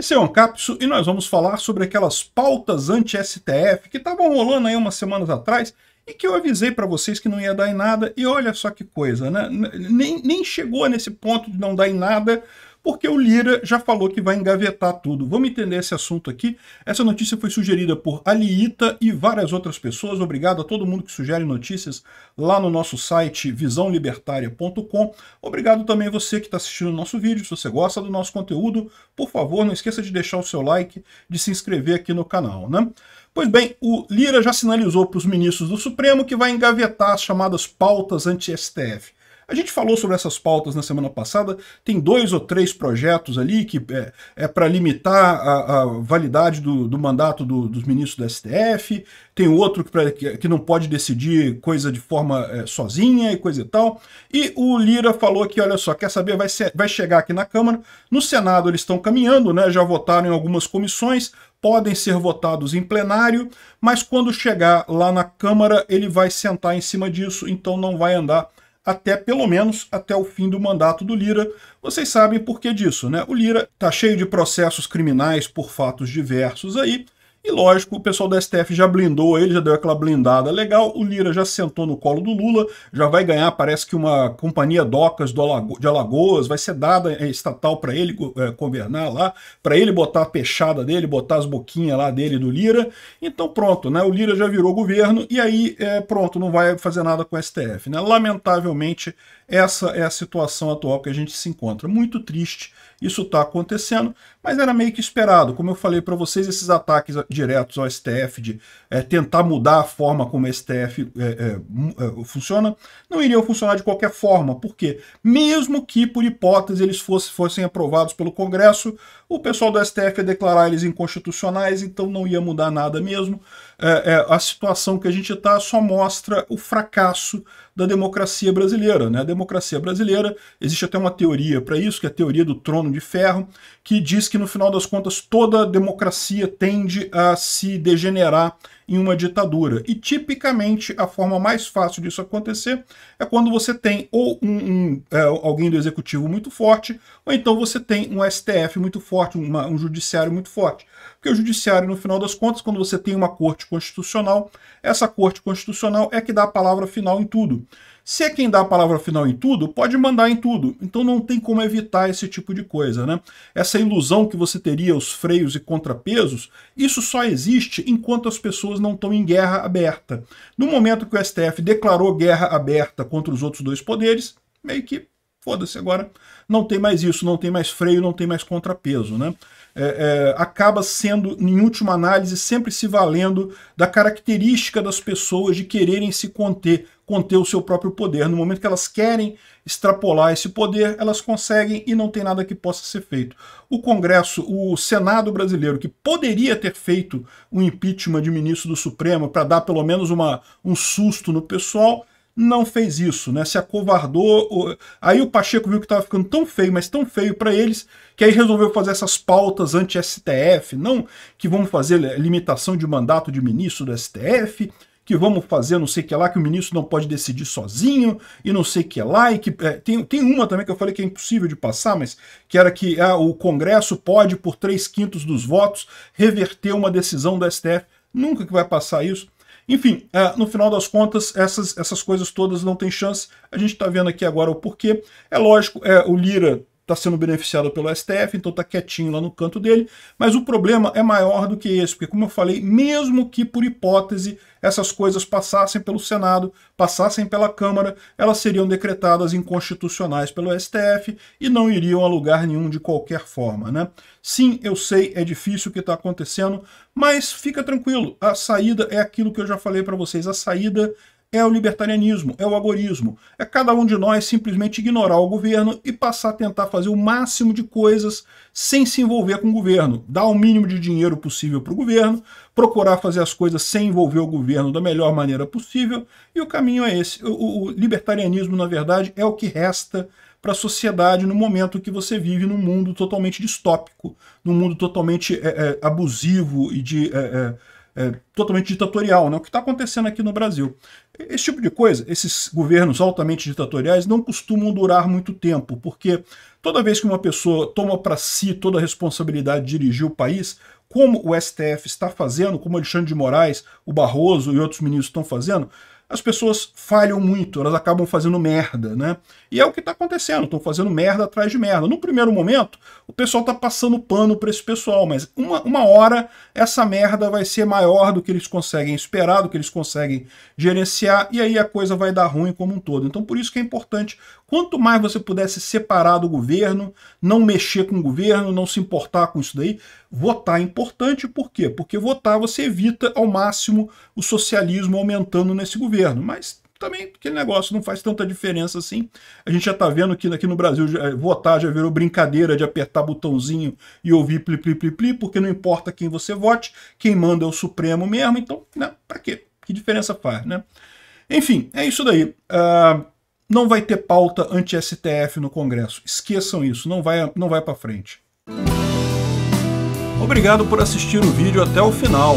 Esse é o Ancapsu e nós vamos falar sobre aquelas pautas anti-STF que estavam rolando aí umas semanas atrás e que eu avisei para vocês que não ia dar em nada. E olha só que coisa, né? Nem, nem chegou nesse ponto de não dar em nada, porque o Lira já falou que vai engavetar tudo. Vamos entender esse assunto aqui. Essa notícia foi sugerida por Aliita e várias outras pessoas. Obrigado a todo mundo que sugere notícias lá no nosso site visãolibertaria.com. Obrigado também a você que está assistindo o nosso vídeo. Se você gosta do nosso conteúdo, por favor, não esqueça de deixar o seu like, de se inscrever aqui no canal, né? Pois bem, o Lira já sinalizou para os ministros do Supremo que vai engavetar as chamadas pautas anti-STF. A gente falou sobre essas pautas na semana passada, tem dois ou três projetos ali que é, é para limitar a, a validade do, do mandato do, dos ministros do STF, tem outro que, pra, que, não pode decidir coisa de forma é, sozinha e coisa e tal. E o Lira falou que, olha só, quer saber, vai, ser, vai chegar aqui na Câmara, no Senado eles estão caminhando, né, já votaram em algumas comissões, podem ser votados em plenário, mas quando chegar lá na Câmara, ele vai sentar em cima disso, então não vai andar até pelo menos até o fim do mandato do Lira. Vocês sabem por que disso, né? O Lira está cheio de processos criminais por fatos diversos aí, e lógico, o pessoal do STF já blindou ele, já deu aquela blindada legal. O Lira já sentou no colo do Lula, já vai ganhar, parece que uma companhia docas do Alago de Alagoas vai ser dada é, estatal para ele é, governar lá, para ele botar a peixada dele, botar as boquinhas lá dele do Lira. Então pronto, né? O Lira já virou governo e aí é, pronto, não vai fazer nada com o STF, né? Lamentavelmente essa é a situação atual que a gente se encontra. Muito triste isso está acontecendo, mas era meio que esperado. Como eu falei para vocês, esses ataques diretos ao STF, de é, tentar mudar a forma como o STF é, é, é, funciona, não iriam funcionar de qualquer forma, porque mesmo que, por hipótese, eles fosse, fossem aprovados pelo Congresso, o pessoal do STF ia declarar eles inconstitucionais, então não ia mudar nada mesmo. É, é, a situação que a gente está só mostra o fracasso da democracia brasileira. Né? A democracia brasileira, existe até uma teoria para isso, que é a teoria do trono de ferro, que diz que no final das contas toda democracia tende a se degenerar em uma ditadura. E tipicamente a forma mais fácil disso acontecer é quando você tem ou um, um é, alguém do executivo muito forte, ou então você tem um STF muito forte, uma, um judiciário muito forte. Porque o judiciário, no final das contas, quando você tem uma corte constitucional, essa corte constitucional é que dá a palavra final em tudo. Se é quem dá a palavra final em tudo, pode mandar em tudo. Então não tem como evitar esse tipo de coisa, né? Essa ilusão que você teria os freios e contrapesos, isso só existe enquanto as pessoas não estão em guerra aberta. No momento que o STF declarou guerra aberta contra os outros dois poderes, meio que Foda-se, agora não tem mais isso, não tem mais freio, não tem mais contrapeso. Né? É, é, acaba sendo, em última análise, sempre se valendo da característica das pessoas de quererem se conter, conter o seu próprio poder. No momento que elas querem extrapolar esse poder, elas conseguem e não tem nada que possa ser feito. O Congresso, o Senado brasileiro, que poderia ter feito um impeachment de ministro do Supremo para dar pelo menos uma, um susto no pessoal, não fez isso, né? Se acovardou. Aí o Pacheco viu que estava ficando tão feio, mas tão feio para eles, que aí resolveu fazer essas pautas anti-STF, não que vamos fazer limitação de mandato de ministro do STF, que vamos fazer não sei o que lá, que o ministro não pode decidir sozinho, e não sei o que lá, e que. É, tem, tem uma também que eu falei que é impossível de passar, mas que era que ah, o Congresso pode, por três quintos dos votos, reverter uma decisão do STF. Nunca que vai passar isso. Enfim, é, no final das contas, essas, essas coisas todas não têm chance. A gente está vendo aqui agora o porquê. É lógico, é, o Lira está sendo beneficiado pelo STF, então está quietinho lá no canto dele. Mas o problema é maior do que esse, porque, como eu falei, mesmo que por hipótese essas coisas passassem pelo Senado, passassem pela Câmara, elas seriam decretadas inconstitucionais pelo STF e não iriam a lugar nenhum de qualquer forma. Né? Sim, eu sei, é difícil o que está acontecendo, mas fica tranquilo, a saída é aquilo que eu já falei para vocês, a saída é o libertarianismo, é o agorismo. É cada um de nós simplesmente ignorar o governo e passar a tentar fazer o máximo de coisas sem se envolver com o governo. Dar o mínimo de dinheiro possível para o governo, procurar fazer as coisas sem envolver o governo da melhor maneira possível, e o caminho é esse. O, o libertarianismo, na verdade, é o que resta para a sociedade no momento que você vive num mundo totalmente distópico, num mundo totalmente é, é, abusivo e de. É, é é, totalmente ditatorial, né? o que está acontecendo aqui no Brasil. Esse tipo de coisa, esses governos altamente ditatoriais não costumam durar muito tempo, porque toda vez que uma pessoa toma para si toda a responsabilidade de dirigir o país, como o STF está fazendo, como o Alexandre de Moraes, o Barroso e outros ministros estão fazendo, as pessoas falham muito, elas acabam fazendo merda, né? E é o que está acontecendo, estão fazendo merda atrás de merda. No primeiro momento, o pessoal tá passando pano para esse pessoal, mas uma, uma hora essa merda vai ser maior do que eles conseguem esperar, do que eles conseguem gerenciar, e aí a coisa vai dar ruim como um todo. Então por isso que é importante, quanto mais você pudesse separar do governo, não mexer com o governo, não se importar com isso daí, votar é importante, por quê? Porque votar você evita ao máximo o socialismo aumentando nesse governo, mas também aquele negócio não faz tanta diferença assim. A gente já está vendo que aqui no Brasil é, votar já virou brincadeira de apertar botãozinho e ouvir pli, pli, pli, pli, porque não importa quem você vote, quem manda é o Supremo mesmo, então, né, para quê? Que diferença faz, né? Enfim, é isso daí. Uh, não vai ter pauta anti-STF no Congresso. Esqueçam isso, não vai, não vai para frente. Obrigado por assistir o vídeo até o final.